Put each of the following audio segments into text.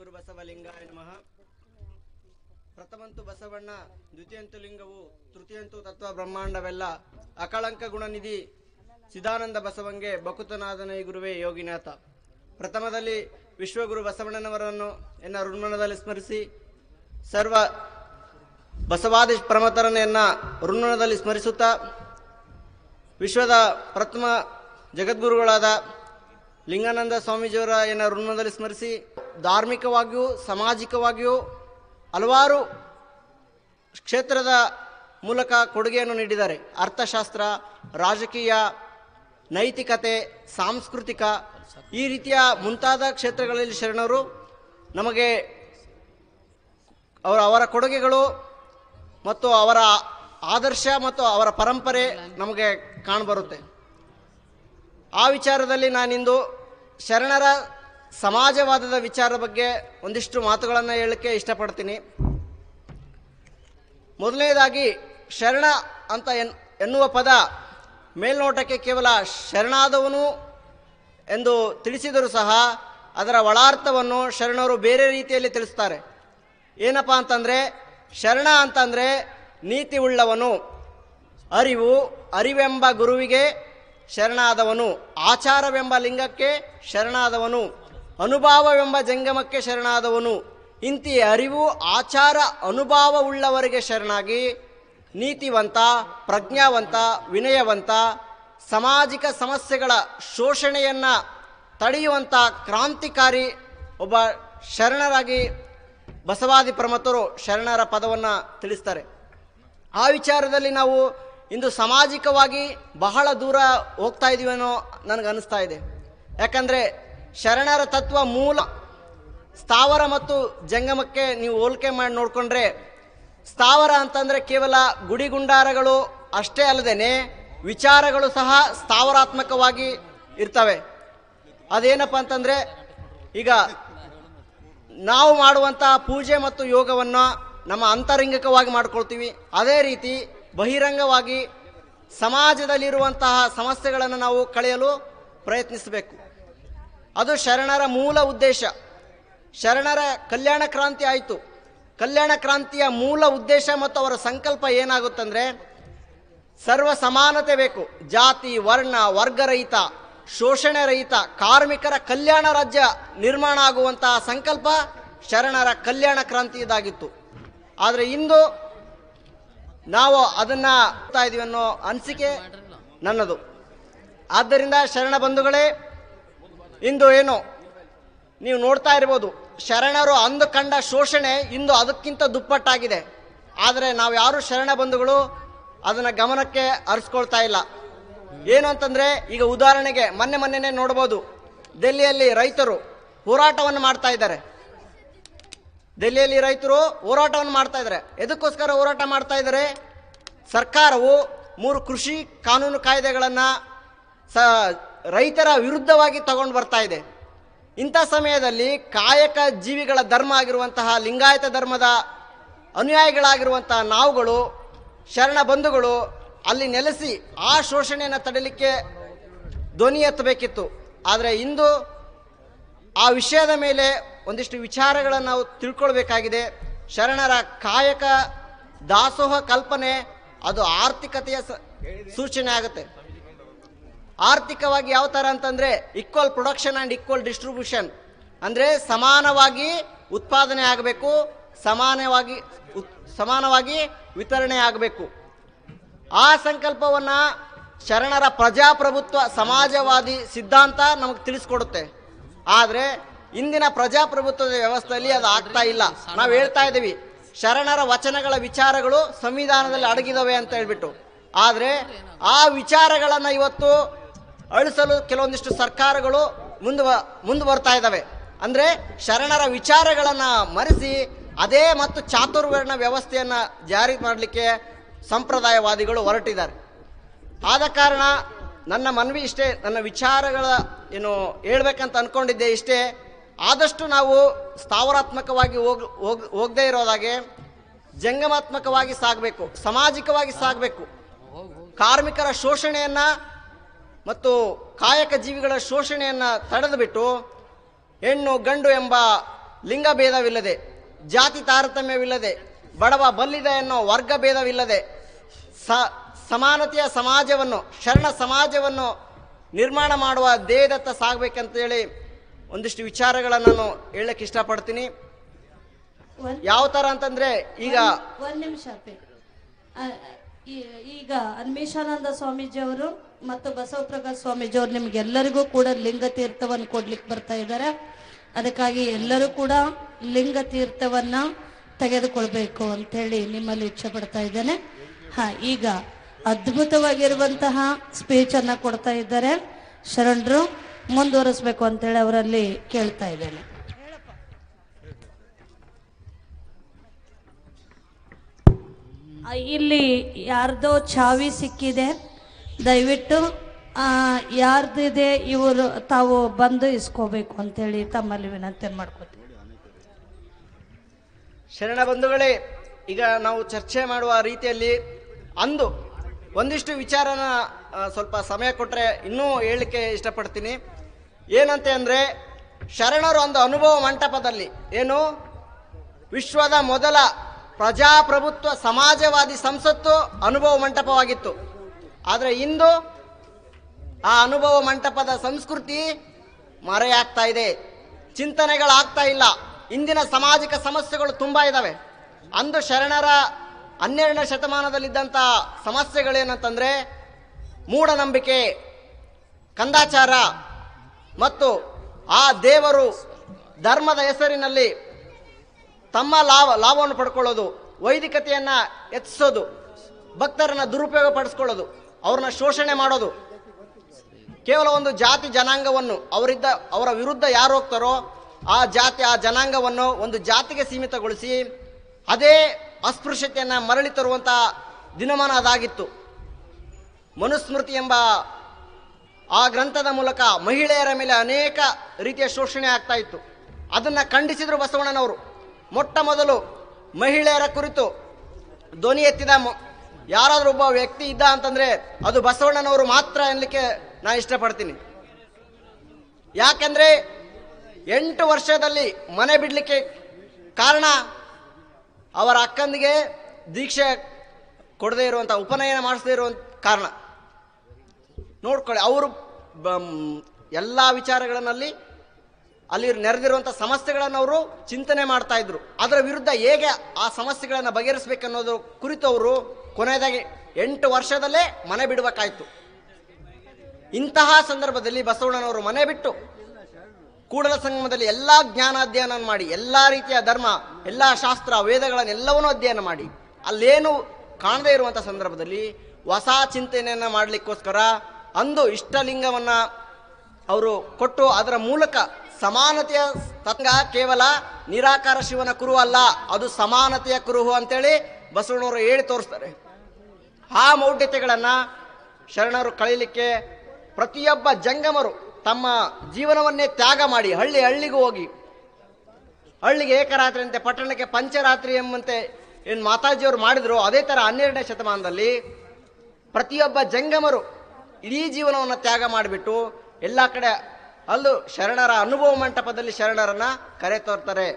ಶ್ರೀಗುರು ಬಸವಲಿಂಗಾಯ ನಮಃ ಪ್ರಥಮಂತು ಬಸವಣ್ಣ ದ್ವಿತೀಯಂತು ಲಿಂಗವು ತೃತೀಯಂತು ತತ್ವ ಬ್ರಹ್ಮಾಂಡವೆಲ್ಲ ಅಕಳಂಕ ಗುಣನಿಧಿ ಸಿದಾನಂದ ಬಸವಂಗೆ ಬಕುತನಾದನ ಗುರುವೇ ಯೋಗಿನಾಥ ಪ್ರಥಮದಲ್ಲಿ ವಿಶ್ವಗುರು ಬಸವಣ್ಣನವರನ್ನು ಎನ್ನ ಋಣ್ಮನದಲ್ಲಿ ಸ್ಮರಿಸಿ ಸರ್ವ ಬಸವಾದಿ ಎನ್ನ ಋಣ್ಮನದಲ್ಲಿ ಸ್ಮರಿಸುತ್ತಾ ವಿಶ್ವದ ಪ್ರಥಮ ಜಗದ್ಗುರುಗಳಾದ ಲಿಂಗಾನಂದ ಸ್ವಾಮೀಜಿಯವರ ಏನ ಋಣದಲ್ಲಿ ಸ್ಮರಿಸಿ ಧಾರ್ಮಿಕವಾಗಿಯೂ ಸಾಮಾಜಿಕವಾಗಿಯೂ ಹಲವಾರು ಕ್ಷೇತ್ರದ ಮೂಲಕ ಕೊಡುಗೆಯನ್ನು ನೀಡಿದ್ದಾರೆ ಅರ್ಥಶಾಸ್ತ್ರ ರಾಜಕೀಯ ನೈತಿಕತೆ ಸಾಂಸ್ಕೃತಿಕ ಈ ರೀತಿಯ ಮುಂತಾದ ಕ್ಷೇತ್ರಗಳಲ್ಲಿ ಶರಣರು ನಮಗೆ ಅವರ ಅವರ ಕೊಡುಗೆಗಳು ಮತ್ತು ಅವರ ಆದರ್ಶ ಮತ್ತು ಅವರ ಪರಂಪರೆ ನಮಗೆ ಕಾಣಬರುತ್ತೆ ಆ ವಿಚಾರದಲ್ಲಿ ನಾನಿಂದು ಶರಣರ ಸಮಾಜವಾದದ ವಿಚಾರದ ಬಗ್ಗೆ ಒಂದಿಷ್ಟು ಮಾತುಗಳನ್ನು ಹೇಳಕ್ಕೆ ಇಷ್ಟಪಡ್ತೀನಿ ಮೊದಲನೇದಾಗಿ ಶರಣ ಅಂತ ಎನ್ ಎನ್ನುವ ಪದ ಮೇಲ್ನೋಟಕ್ಕೆ ಕೇವಲ ಶರಣಾದವನು ಎಂದು ತಿಳಿಸಿದರೂ ಸಹ ಅದರ ಒಳಾರ್ಥವನ್ನು ಶರಣರು ಬೇರೆ ರೀತಿಯಲ್ಲಿ ತಿಳಿಸ್ತಾರೆ ಏನಪ್ಪ ಅಂತಂದರೆ ಶರಣ ಅಂತಂದರೆ ನೀತಿ ಉಳ್ಳವನು ಅರಿವು ಅರಿವೆಂಬ ಗುರುವಿಗೆ ಶರಣಾದವನು ಆಚಾರವೆಂಬ ಲಿಂಗಕ್ಕೆ ಶರಣಾದವನು ಅನುಭಾವವೆಂಬ ಜಂಗಮಕ್ಕೆ ಶರಣಾದವನು ಇಂತಿ ಅರಿವು ಆಚಾರ ಉಳ್ಳವರಿಗೆ ಶರಣಾಗಿ ನೀತಿವಂತ ಪ್ರಜ್ಞಾವಂತ ವಿನಯವಂತ ಸಾಮಾಜಿಕ ಸಮಸ್ಯೆಗಳ ಶೋಷಣೆಯನ್ನು ತಡೆಯುವಂಥ ಕ್ರಾಂತಿಕಾರಿ ಒಬ್ಬ ಶರಣರಾಗಿ ಬಸವಾದಿ ಪ್ರಮತರು ಶರಣರ ಪದವನ್ನು ತಿಳಿಸ್ತಾರೆ ಆ ವಿಚಾರದಲ್ಲಿ ನಾವು ಇಂದು ಸಾಮಾಜಿಕವಾಗಿ ಬಹಳ ದೂರ ಹೋಗ್ತಾ ಇದೀವೇನೋ ನನಗೆ ಅನಿಸ್ತಾ ಇದೆ ಯಾಕಂದರೆ ಶರಣರ ತತ್ವ ಮೂಲ ಸ್ಥಾವರ ಮತ್ತು ಜಂಗಮಕ್ಕೆ ನೀವು ಹೋಲಿಕೆ ಮಾಡಿ ನೋಡಿಕೊಂಡ್ರೆ ಸ್ಥಾವರ ಅಂತಂದರೆ ಕೇವಲ ಗುಡಿಗುಂಡಾರಗಳು ಅಷ್ಟೇ ಅಲ್ಲದೇ ವಿಚಾರಗಳು ಸಹ ಸ್ಥಾವರಾತ್ಮಕವಾಗಿ ಇರ್ತವೆ ಅದೇನಪ್ಪ ಅಂತಂದರೆ ಈಗ ನಾವು ಮಾಡುವಂಥ ಪೂಜೆ ಮತ್ತು ಯೋಗವನ್ನು ನಮ್ಮ ಅಂತರಂಗಿಕವಾಗಿ ಮಾಡ್ಕೊಳ್ತೀವಿ ಅದೇ ರೀತಿ ಬಹಿರಂಗವಾಗಿ ಸಮಾಜದಲ್ಲಿರುವಂತಹ ಸಮಸ್ಯೆಗಳನ್ನು ನಾವು ಕಳೆಯಲು ಪ್ರಯತ್ನಿಸಬೇಕು ಅದು ಶರಣರ ಮೂಲ ಉದ್ದೇಶ ಶರಣರ ಕಲ್ಯಾಣ ಕ್ರಾಂತಿ ಆಯಿತು ಕಲ್ಯಾಣ ಕ್ರಾಂತಿಯ ಮೂಲ ಉದ್ದೇಶ ಮತ್ತು ಅವರ ಸಂಕಲ್ಪ ಏನಾಗುತ್ತಂದರೆ ಸರ್ವ ಸಮಾನತೆ ಬೇಕು ಜಾತಿ ವರ್ಣ ವರ್ಗರಹಿತ ಶೋಷಣೆ ರಹಿತ ಕಾರ್ಮಿಕರ ಕಲ್ಯಾಣ ರಾಜ್ಯ ನಿರ್ಮಾಣ ಆಗುವಂತಹ ಸಂಕಲ್ಪ ಶರಣರ ಕಲ್ಯಾಣ ಕ್ರಾಂತಿ ಇದಾಗಿತ್ತು ಆದರೆ ಇಂದು ನಾವು ಅದನ್ನು ಹೋಗ್ತಾ ಇದ್ದೀವಿ ಅನ್ನೋ ಅನಿಸಿಕೆ ನನ್ನದು ಆದ್ದರಿಂದ ಶರಣ ಬಂಧುಗಳೇ ಇಂದು ಏನು ನೀವು ನೋಡ್ತಾ ಇರ್ಬೋದು ಶರಣರು ಅಂದು ಕಂಡ ಶೋಷಣೆ ಇಂದು ಅದಕ್ಕಿಂತ ದುಪ್ಪಟ್ಟಾಗಿದೆ ಆದರೆ ನಾವು ಯಾರು ಶರಣ ಬಂಧುಗಳು ಅದನ್ನು ಗಮನಕ್ಕೆ ಹರಿಸ್ಕೊಳ್ತಾ ಇಲ್ಲ ಏನು ಅಂತಂದರೆ ಈಗ ಉದಾಹರಣೆಗೆ ಮೊನ್ನೆ ಮೊನ್ನೆನೆ ನೋಡ್ಬೋದು ದೆಲ್ಲಿಯಲ್ಲಿ ರೈತರು ಹೋರಾಟವನ್ನು ಮಾಡ್ತಾ ಇದ್ದಾರೆ ದೆಹಲಿಯಲ್ಲಿ ರೈತರು ಹೋರಾಟವನ್ನು ಮಾಡ್ತಾ ಇದ್ದಾರೆ ಎದಕ್ಕೋಸ್ಕರ ಹೋರಾಟ ಮಾಡ್ತಾ ಇದ್ದಾರೆ ಸರ್ಕಾರವು ಮೂರು ಕೃಷಿ ಕಾನೂನು ಕಾಯ್ದೆಗಳನ್ನು ಸ ರೈತರ ವಿರುದ್ಧವಾಗಿ ತಗೊಂಡು ಬರ್ತಾ ಇದೆ ಇಂಥ ಸಮಯದಲ್ಲಿ ಕಾಯಕ ಜೀವಿಗಳ ಧರ್ಮ ಆಗಿರುವಂತಹ ಲಿಂಗಾಯತ ಧರ್ಮದ ಅನುಯಾಯಿಗಳಾಗಿರುವಂತಹ ನಾವುಗಳು ಶರಣ ಬಂಧುಗಳು ಅಲ್ಲಿ ನೆಲೆಸಿ ಆ ಶೋಷಣೆಯನ್ನು ತಡೆಯಲಿಕ್ಕೆ ಧ್ವನಿ ಎತ್ತಬೇಕಿತ್ತು ಆದರೆ ಇಂದು ಆ ವಿಷಯದ ಮೇಲೆ ಒಂದಿಷ್ಟು ವಿಚಾರಗಳನ್ನು ನಾವು ತಿಳ್ಕೊಳ್ಬೇಕಾಗಿದೆ ಶರಣರ ಕಾಯಕ ದಾಸೋಹ ಕಲ್ಪನೆ ಅದು ಆರ್ಥಿಕತೆಯ ಸೂಚನೆ ಆಗುತ್ತೆ ಆರ್ಥಿಕವಾಗಿ ಯಾವ ಥರ ಅಂತಂದರೆ equal production and equal distribution ಅಂದರೆ ಸಮಾನವಾಗಿ ಉತ್ಪಾದನೆ ಆಗಬೇಕು ಸಮಾನವಾಗಿ ಸಮಾನವಾಗಿ ವಿತರಣೆ ಆಗಬೇಕು ಆ ಸಂಕಲ್ಪವನ್ನು ಶರಣರ ಪ್ರಜಾಪ್ರಭುತ್ವ ಸಮಾಜವಾದಿ ಸಿದ್ಧಾಂತ ನಮಗೆ ತಿಳಿಸ್ಕೊಡುತ್ತೆ ಆದರೆ ಇಂದಿನ ಪ್ರಜಾಪ್ರಭುತ್ವದ ವ್ಯವಸ್ಥೆಯಲ್ಲಿ ಅದು ಆಗ್ತಾ ಇಲ್ಲ ನಾವು ಹೇಳ್ತಾ ಇದ್ದೀವಿ ಶರಣರ ವಚನಗಳ ವಿಚಾರಗಳು ಸಂವಿಧಾನದಲ್ಲಿ ಅಡಗಿದವೆ ಅಂತ ಹೇಳ್ಬಿಟ್ಟು ಆದರೆ ಆ ವಿಚಾರಗಳನ್ನು ಇವತ್ತು ಅಳಿಸಲು ಕೆಲವೊಂದಿಷ್ಟು ಸರ್ಕಾರಗಳು ಮುಂದುವ ಮುಂದುವರ್ತಾ ಇದ್ದಾವೆ ಅಂದರೆ ಶರಣರ ವಿಚಾರಗಳನ್ನು ಮರೆಸಿ ಅದೇ ಮತ್ತು ಚಾತುರ್ವರ್ಣ ವ್ಯವಸ್ಥೆಯನ್ನು ಜಾರಿ ಮಾಡಲಿಕ್ಕೆ ಸಂಪ್ರದಾಯವಾದಿಗಳು ಹೊರಟಿದ್ದಾರೆ ಆದ ಕಾರಣ ನನ್ನ ಮನವಿ ಇಷ್ಟೇ ನನ್ನ ವಿಚಾರಗಳ ಏನು ಹೇಳ್ಬೇಕಂತ ಅಂದ್ಕೊಂಡಿದ್ದೆ ಇಷ್ಟೇ ಆದಷ್ಟು ನಾವು ಸ್ಥಾವರಾತ್ಮಕವಾಗಿ ಹೋಗ್ ಹೋಗ್ ಹೋಗದೇ ಇರೋದಾಗೆ ಜಂಗಮಾತ್ಮಕವಾಗಿ ಸಾಗಬೇಕು ಸಾಮಾಜಿಕವಾಗಿ ಸಾಗಬೇಕು ಕಾರ್ಮಿಕರ ಶೋಷಣೆಯನ್ನು ಮತ್ತು ಕಾಯಕ ಜೀವಿಗಳ ಶೋಷಣೆಯನ್ನು ತಡೆದುಬಿಟ್ಟು ಹೆಣ್ಣು ಗಂಡು ಎಂಬ ಲಿಂಗ ಭೇದವಿಲ್ಲದೆ ಜಾತಿ ತಾರತಮ್ಯವಿಲ್ಲದೆ ಬಡವ ಬಲ್ಲಿದ ಎನ್ನೋ ವರ್ಗ ಭೇದವಿಲ್ಲದೆ ಸ ಸಮಾನತೆಯ ಸಮಾಜವನ್ನು ಶರಣ ಸಮಾಜವನ್ನು ನಿರ್ಮಾಣ ಮಾಡುವ ದೇಹದತ್ತ ಸಾಗಬೇಕಂತೇಳಿ ಒಂದಿಷ್ಟು ವಿಚಾರಗಳನ್ನು ನಾನು ಹೇಳಕ್ಕೆ ಇಷ್ಟಪಡ್ತೀನಿ ಯಾವ ತರ ಅಂತಂದ್ರೆ ಈಗ ಒಂದ್ ನಿಮಿಷ ಈಗ ಅನ್ಮೇಶಾನಂದ ಸ್ವಾಮೀಜಿ ಅವರು ಮತ್ತು ಬಸವ ಪ್ರಕಾಶ್ ಸ್ವಾಮೀಜಿ ಅವರು ನಿಮ್ಗೆಲ್ಲರಿಗೂ ಕೂಡ ಲಿಂಗ ತೀರ್ಥವನ್ನು ಕೊಡ್ಲಿಕ್ಕೆ ಬರ್ತಾ ಇದ್ದಾರೆ ಅದಕ್ಕಾಗಿ ಎಲ್ಲರೂ ಕೂಡ ಲಿಂಗ ತೀರ್ಥವನ್ನ ತೆಗೆದುಕೊಳ್ಬೇಕು ಅಂತ ಹೇಳಿ ನಿಮ್ಮಲ್ಲಿ ಇಚ್ಛೆ ಪಡ್ತಾ ಇದ್ದೇನೆ ಹ ಈಗ ಅದ್ಭುತವಾಗಿರುವಂತಹ ಸ್ಪೀಚ್ ಅನ್ನ ಕೊಡ್ತಾ ಇದ್ದಾರೆ ಶರಣರು ಮುಂದುವರಿಸ್ಬೇಕು ಅಂತೇಳಿ ಅವರಲ್ಲಿ ಕೇಳ್ತಾ ಇದ್ದೇನೆ ಇಲ್ಲಿ ಯಾರ್ದೋ ಚಾವಿ ಸಿಕ್ಕಿದೆ ದಯವಿಟ್ಟು ಯಾರ್ದಿದೆ ಇವರು ತಾವು ಬಂದು ಇಸ್ಕೋಬೇಕು ಅಂತೇಳಿ ತಮ್ಮಲ್ಲಿ ವಿನಂತಿ ಮಾಡ್ಕೋತೀವಿ ಶರಣ ಬಂಧುಗಳೇ ಈಗ ನಾವು ಚರ್ಚೆ ಮಾಡುವ ರೀತಿಯಲ್ಲಿ ಅಂದು ಒಂದಿಷ್ಟು ವಿಚಾರನ ಸ್ವಲ್ಪ ಸಮಯ ಕೊಟ್ಟರೆ ಇನ್ನೂ ಹೇಳಲಿಕ್ಕೆ ಇಷ್ಟಪಡ್ತೀನಿ ಏನಂತೆ ಅಂದರೆ ಶರಣರು ಒಂದು ಅನುಭವ ಮಂಟಪದಲ್ಲಿ ಏನು ವಿಶ್ವದ ಮೊದಲ ಪ್ರಜಾಪ್ರಭುತ್ವ ಸಮಾಜವಾದಿ ಸಂಸತ್ತು ಅನುಭವ ಮಂಟಪವಾಗಿತ್ತು ಆದರೆ ಇಂದು ಆ ಅನುಭವ ಮಂಟಪದ ಸಂಸ್ಕೃತಿ ಮರೆಯಾಗ್ತಾ ಇದೆ ಚಿಂತನೆಗಳಾಗ್ತಾ ಇಲ್ಲ ಇಂದಿನ ಸಾಮಾಜಿಕ ಸಮಸ್ಯೆಗಳು ತುಂಬ ಇದ್ದಾವೆ ಅಂದು ಶರಣರ ಹನ್ನೆರಡನೇ ಶತಮಾನದಲ್ಲಿದ್ದಂಥ ಸಮಸ್ಯೆಗಳೇನಂತಂದರೆ ಮೂಢನಂಬಿಕೆ ಕಂದಾಚಾರ ಮತ್ತು ಆ ದೇವರು ಧರ್ಮದ ಹೆಸರಿನಲ್ಲಿ ತಮ್ಮ ಲಾಭ ಲಾಭವನ್ನು ಪಡ್ಕೊಳ್ಳೋದು ವೈದಿಕತೆಯನ್ನು ಹೆಚ್ಚಿಸೋದು ಭಕ್ತರನ್ನು ದುರುಪಯೋಗ ಪಡಿಸ್ಕೊಳ್ಳೋದು ಅವ್ರನ್ನ ಶೋಷಣೆ ಮಾಡೋದು ಕೇವಲ ಒಂದು ಜಾತಿ ಜನಾಂಗವನ್ನು ಅವರಿದ್ದ ಅವರ ವಿರುದ್ಧ ಯಾರು ಹೋಗ್ತಾರೋ ಆ ಜಾತಿ ಆ ಜನಾಂಗವನ್ನು ಒಂದು ಜಾತಿಗೆ ಸೀಮಿತಗೊಳಿಸಿ ಅದೇ ಅಸ್ಪೃಶ್ಯತೆಯನ್ನು ಮರಳಿ ತರುವಂಥ ದಿನಮಾನ ಅದಾಗಿತ್ತು ಮನುಸ್ಮೃತಿ ಎಂಬ ಆ ಗ್ರಂಥದ ಮೂಲಕ ಮಹಿಳೆಯರ ಮೇಲೆ ಅನೇಕ ರೀತಿಯ ಶೋಷಣೆ ಆಗ್ತಾ ಇತ್ತು ಅದನ್ನು ಖಂಡಿಸಿದರು ಬಸವಣ್ಣನವರು ಮೊಟ್ಟ ಮೊದಲು ಮಹಿಳೆಯರ ಕುರಿತು ಧ್ವನಿ ಎತ್ತಿದ ಯಾರಾದರೂ ಒಬ್ಬ ವ್ಯಕ್ತಿ ಇದ್ದ ಅಂತಂದರೆ ಅದು ಬಸವಣ್ಣನವರು ಮಾತ್ರ ಎನ್ನಲಿಕ್ಕೆ ನಾನು ಇಷ್ಟಪಡ್ತೀನಿ ಯಾಕೆಂದರೆ ಎಂಟು ವರ್ಷದಲ್ಲಿ ಮನೆ ಬಿಡಲಿಕ್ಕೆ ಕಾರಣ ಅವರ ಅಕ್ಕಂದಿಗೆ ದೀಕ್ಷೆ ಕೊಡದೇ ಇರುವಂಥ ಉಪನಯನ ಮಾಡಿಸದೇ ಇರುವಂಥ ಕಾರಣ ನೋಡ್ಕೊಳ್ಳಿ ಅವರು ಎಲ್ಲ ವಿಚಾರಗಳಲ್ಲಿ ಅಲ್ಲಿ ನೆರೆದಿರುವಂಥ ಸಮಸ್ಯೆಗಳನ್ನು ಅವರು ಚಿಂತನೆ ಮಾಡ್ತಾ ಇದ್ರು ಅದರ ವಿರುದ್ಧ ಹೇಗೆ ಆ ಸಮಸ್ಯೆಗಳನ್ನು ಬಗೆಹರಿಸಬೇಕನ್ನೋದ್ರ ಕುರಿತು ಅವರು ಕೊನೆಯದಾಗಿ ಎಂಟು ವರ್ಷದಲ್ಲೇ ಮನೆ ಬಿಡಬೇಕಾಯಿತು ಇಂತಹ ಸಂದರ್ಭದಲ್ಲಿ ಬಸವಣ್ಣನವರು ಮನೆ ಬಿಟ್ಟು ಕೂಡಲ ಸಂಗಮದಲ್ಲಿ ಎಲ್ಲ ಜ್ಞಾನ ಮಾಡಿ ಎಲ್ಲ ರೀತಿಯ ಧರ್ಮ ಎಲ್ಲ ಶಾಸ್ತ್ರ ವೇದಗಳನ್ನೆಲ್ಲವನ್ನೂ ಅಧ್ಯಯನ ಮಾಡಿ ಅಲ್ಲೇನು ಕಾಣದೇ ಇರುವಂಥ ಸಂದರ್ಭದಲ್ಲಿ ಹೊಸ ಚಿಂತನೆಯನ್ನು ಮಾಡಲಿಕ್ಕೋಸ್ಕರ ಅಂದು ಇಷ್ಟಲಿಂಗವನ್ನು ಅವರು ಕೊಟ್ಟು ಅದರ ಮೂಲಕ ಸಮಾನತೆಯ ತಂಗ ಕೇವಲ ನಿರಾಕಾರ ಶಿವನ ಕುರು ಅಲ್ಲ ಅದು ಸಮಾನತೆಯ ಕುರುಹು ಅಂತೇಳಿ ಬಸವಣ್ಣವರು ಹೇಳಿ ತೋರಿಸ್ತಾರೆ ಆ ಮೌಢ್ಯತೆಗಳನ್ನು ಶರಣರು ಕಳೀಲಿಕ್ಕೆ ಪ್ರತಿಯೊಬ್ಬ ಜಂಗಮರು ತಮ್ಮ ಜೀವನವನ್ನೇ ತ್ಯಾಗ ಮಾಡಿ ಹಳ್ಳಿ ಹಳ್ಳಿಗೂ ಹೋಗಿ ಹಳ್ಳಿಗೆ ಏಕರಾತ್ರಿ ಅಂತೆ ಪಟ್ಟಣಕ್ಕೆ ಪಂಚರಾತ್ರಿ ಎಂಬಂತೆ ಏನು ಮಾತಾಜಿಯವರು ಮಾಡಿದ್ರು ಅದೇ ಥರ ಹನ್ನೆರಡನೇ ಶತಮಾನದಲ್ಲಿ ಪ್ರತಿಯೊಬ್ಬ ಜಂಗಮರು ಇಡೀ ಜೀವನವನ್ನು ತ್ಯಾಗ ಮಾಡಿಬಿಟ್ಟು ಎಲ್ಲ ಕಡೆ ಅಲ್ಲೂ ಶರಣರ ಅನುಭವ ಮಂಟಪದಲ್ಲಿ ಶರಣರನ್ನ ಕರೆ ತೋರ್ತಾರೆ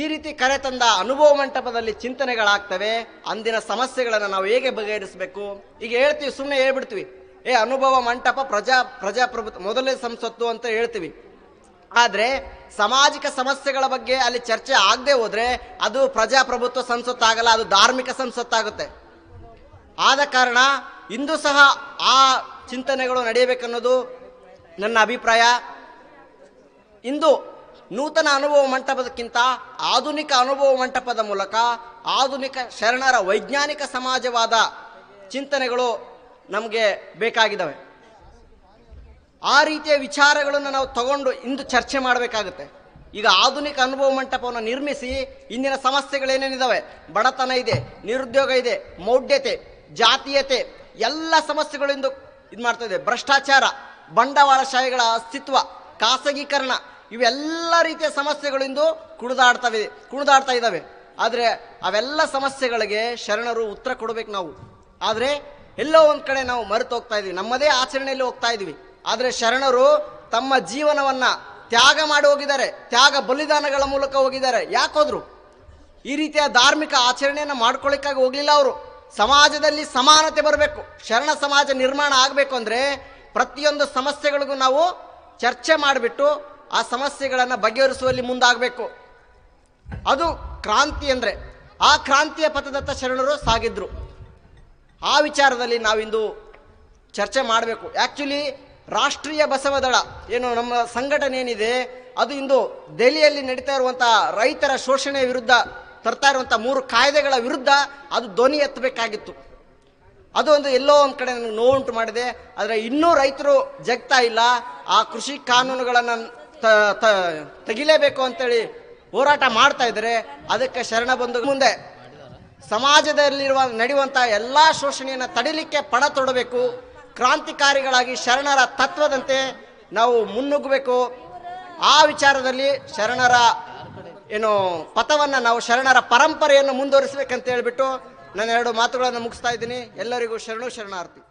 ಈ ರೀತಿ ಕರೆ ತಂದ ಅನುಭವ ಮಂಟಪದಲ್ಲಿ ಚಿಂತನೆಗಳಾಗ್ತವೆ ಅಂದಿನ ಸಮಸ್ಯೆಗಳನ್ನು ನಾವು ಹೇಗೆ ಬಗೆಹರಿಸಬೇಕು ಈಗ ಹೇಳ್ತೀವಿ ಸುಮ್ಮನೆ ಹೇಳ್ಬಿಡ್ತೀವಿ ಏ ಅನುಭವ ಮಂಟಪ ಪ್ರಜಾ ಪ್ರಜಾಪ್ರಭುತ್ವ ಮೊದಲೇ ಸಂಸತ್ತು ಅಂತ ಹೇಳ್ತೀವಿ ಆದರೆ ಸಾಮಾಜಿಕ ಸಮಸ್ಯೆಗಳ ಬಗ್ಗೆ ಅಲ್ಲಿ ಚರ್ಚೆ ಆಗದೆ ಹೋದರೆ ಅದು ಪ್ರಜಾಪ್ರಭುತ್ವ ಸಂಸತ್ತಾಗಲ್ಲ ಅದು ಧಾರ್ಮಿಕ ಸಂಸತ್ತಾಗುತ್ತೆ ಆದ ಕಾರಣ ಇಂದು ಸಹ ಆ ಚಿಂತನೆಗಳು ನಡೆಯಬೇಕನ್ನೋದು ನನ್ನ ಅಭಿಪ್ರಾಯ ಇಂದು ನೂತನ ಅನುಭವ ಮಂಟಪದಕ್ಕಿಂತ ಆಧುನಿಕ ಅನುಭವ ಮಂಟಪದ ಮೂಲಕ ಆಧುನಿಕ ಶರಣರ ವೈಜ್ಞಾನಿಕ ಸಮಾಜವಾದ ಚಿಂತನೆಗಳು ನಮಗೆ ಬೇಕಾಗಿದ್ದಾವೆ ಆ ರೀತಿಯ ವಿಚಾರಗಳನ್ನು ನಾವು ತಗೊಂಡು ಇಂದು ಚರ್ಚೆ ಮಾಡಬೇಕಾಗುತ್ತೆ ಈಗ ಆಧುನಿಕ ಅನುಭವ ಮಂಟಪವನ್ನು ನಿರ್ಮಿಸಿ ಇಂದಿನ ಸಮಸ್ಯೆಗಳೇನೇನಿದ್ದಾವೆ ಬಡತನ ಇದೆ ನಿರುದ್ಯೋಗ ಇದೆ ಮೌಢ್ಯತೆ ಜಾತೀಯತೆ ಎಲ್ಲ ಸಮಸ್ಯೆಗಳಿಂದ ಇದು ಮಾಡ್ತಾ ಇದೆ ಭ್ರಷ್ಟಾಚಾರ ಶಾಹಿಗಳ ಅಸ್ತಿತ್ವ ಖಾಸಗೀಕರಣ ಇವೆಲ್ಲ ರೀತಿಯ ಸಮಸ್ಯೆಗಳಿಂದು ಕುಣಿದಾಡ್ತವೆ ಕುಣಿದಾಡ್ತಾ ಇದ್ದಾವೆ ಆದರೆ ಅವೆಲ್ಲ ಸಮಸ್ಯೆಗಳಿಗೆ ಶರಣರು ಉತ್ತರ ಕೊಡಬೇಕು ನಾವು ಆದರೆ ಎಲ್ಲೋ ಒಂದು ಕಡೆ ನಾವು ಮರೆತು ಹೋಗ್ತಾ ಇದ್ವಿ ನಮ್ಮದೇ ಆಚರಣೆಯಲ್ಲಿ ಹೋಗ್ತಾ ಇದ್ವಿ ಆದರೆ ಶರಣರು ತಮ್ಮ ಜೀವನವನ್ನು ತ್ಯಾಗ ಮಾಡಿ ಹೋಗಿದ್ದಾರೆ ತ್ಯಾಗ ಬಲಿದಾನಗಳ ಮೂಲಕ ಹೋಗಿದ್ದಾರೆ ಯಾಕೋದ್ರು ಈ ರೀತಿಯ ಧಾರ್ಮಿಕ ಆಚರಣೆಯನ್ನು ಮಾಡ್ಕೊಳ್ಳಿಕ್ಕಾಗಿ ಹೋಗಲಿಲ್ಲ ಅವರು ಸಮಾಜದಲ್ಲಿ ಸಮಾನತೆ ಬರಬೇಕು ಶರಣ ಸಮಾಜ ನಿರ್ಮಾಣ ಆಗಬೇಕು ಅಂದರೆ ಪ್ರತಿಯೊಂದು ಸಮಸ್ಯೆಗಳಿಗೂ ನಾವು ಚರ್ಚೆ ಮಾಡಿಬಿಟ್ಟು ಆ ಸಮಸ್ಯೆಗಳನ್ನು ಬಗೆಹರಿಸುವಲ್ಲಿ ಮುಂದಾಗಬೇಕು ಅದು ಕ್ರಾಂತಿ ಅಂದರೆ ಆ ಕ್ರಾಂತಿಯ ಪಥದತ್ತ ಶರಣರು ಸಾಗಿದ್ರು ಆ ವಿಚಾರದಲ್ಲಿ ನಾವಿಂದು ಚರ್ಚೆ ಮಾಡಬೇಕು ಆ್ಯಕ್ಚುಲಿ ರಾಷ್ಟ್ರೀಯ ಬಸವ ದಳ ಏನು ನಮ್ಮ ಸಂಘಟನೆ ಏನಿದೆ ಅದು ಇಂದು ದೆಹಲಿಯಲ್ಲಿ ನಡೀತಾ ಇರುವಂಥ ರೈತರ ಶೋಷಣೆ ವಿರುದ್ಧ ತರ್ತಾ ಇರುವಂಥ ಮೂರು ಕಾಯ್ದೆಗಳ ವಿರುದ್ಧ ಅದು ಧ್ವನಿ ಎತ್ತಬೇಕಾಗಿತ್ತು ಅದು ಒಂದು ಎಲ್ಲೋ ಒಂದು ಕಡೆ ನನಗೆ ನೋವುಂಟು ಮಾಡಿದೆ ಆದರೆ ಇನ್ನೂ ರೈತರು ಜಗ್ತಾ ಇಲ್ಲ ಆ ಕೃಷಿ ಕಾನೂನುಗಳನ್ನು ತೆಗಿಲೇಬೇಕು ಅಂತೇಳಿ ಹೋರಾಟ ಮಾಡ್ತಾ ಇದ್ದಾರೆ ಅದಕ್ಕೆ ಶರಣ ಬಂದು ಮುಂದೆ ಸಮಾಜದಲ್ಲಿರುವ ನಡೆಯುವಂಥ ಎಲ್ಲ ಶೋಷಣೆಯನ್ನು ತಡಿಲಿಕ್ಕೆ ಪಣ ತೊಡಬೇಕು ಕ್ರಾಂತಿಕಾರಿಗಳಾಗಿ ಶರಣರ ತತ್ವದಂತೆ ನಾವು ಮುನ್ನುಗ್ಗಬೇಕು ಆ ವಿಚಾರದಲ್ಲಿ ಶರಣರ ಏನು ಪಥವನ್ನು ನಾವು ಶರಣರ ಪರಂಪರೆಯನ್ನು ಮುಂದುವರಿಸಬೇಕಂತ ಹೇಳಿಬಿಟ್ಟು ನಾನು ಎರಡು ಮಾತುಗಳನ್ನು ಮುಗಿಸ್ತಾ ಇದ್ದೀನಿ ಎಲ್ಲರಿಗೂ ಶರಣು ಶರಣಾರ್ಥಿ